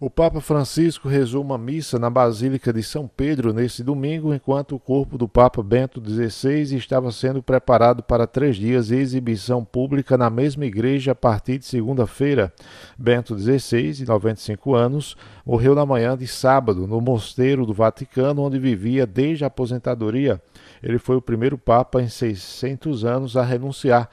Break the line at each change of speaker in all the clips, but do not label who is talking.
O Papa Francisco rezou uma missa na Basílica de São Pedro nesse domingo, enquanto o corpo do Papa Bento XVI estava sendo preparado para três dias de exibição pública na mesma igreja a partir de segunda-feira. Bento XVI, de 95 anos, morreu na manhã de sábado no Mosteiro do Vaticano, onde vivia desde a aposentadoria. Ele foi o primeiro Papa em 600 anos a renunciar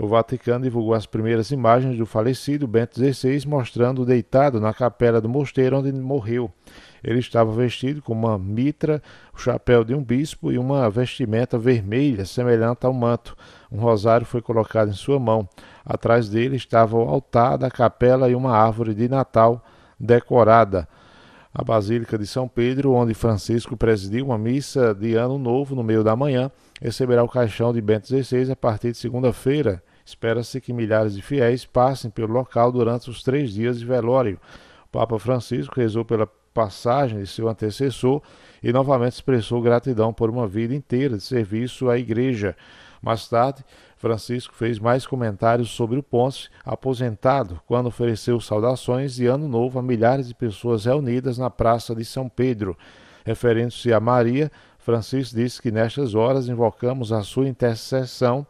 o Vaticano divulgou as primeiras imagens do falecido Bento XVI mostrando deitado na capela do mosteiro onde morreu. Ele estava vestido com uma mitra, o chapéu de um bispo e uma vestimenta vermelha semelhante ao manto. Um rosário foi colocado em sua mão. Atrás dele estava o altar da capela e uma árvore de Natal decorada a Basílica de São Pedro, onde Francisco presidiu uma missa de Ano Novo no meio da manhã, receberá o caixão de Bento XVI a partir de segunda-feira. Espera-se que milhares de fiéis passem pelo local durante os três dias de velório, Papa Francisco rezou pela passagem de seu antecessor e novamente expressou gratidão por uma vida inteira de serviço à Igreja. Mais tarde, Francisco fez mais comentários sobre o Ponce, aposentado, quando ofereceu saudações de Ano Novo a milhares de pessoas reunidas na Praça de São Pedro. Referindo-se a Maria, Francisco disse que nestas horas invocamos a sua intercessão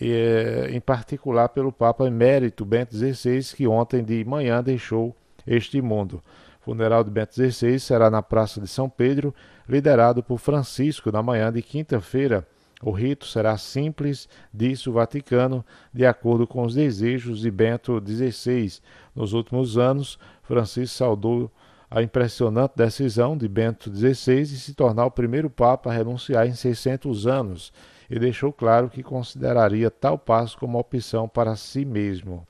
e, eh, em particular pelo Papa Emérito Bento XVI, que ontem de manhã deixou este mundo. O funeral de Bento XVI será na Praça de São Pedro, liderado por Francisco na manhã de quinta-feira. O rito será simples, disse o Vaticano, de acordo com os desejos de Bento XVI. Nos últimos anos, Francisco saudou a impressionante decisão de Bento XVI de se tornar o primeiro Papa a renunciar em 600 anos e deixou claro que consideraria tal passo como opção para si mesmo.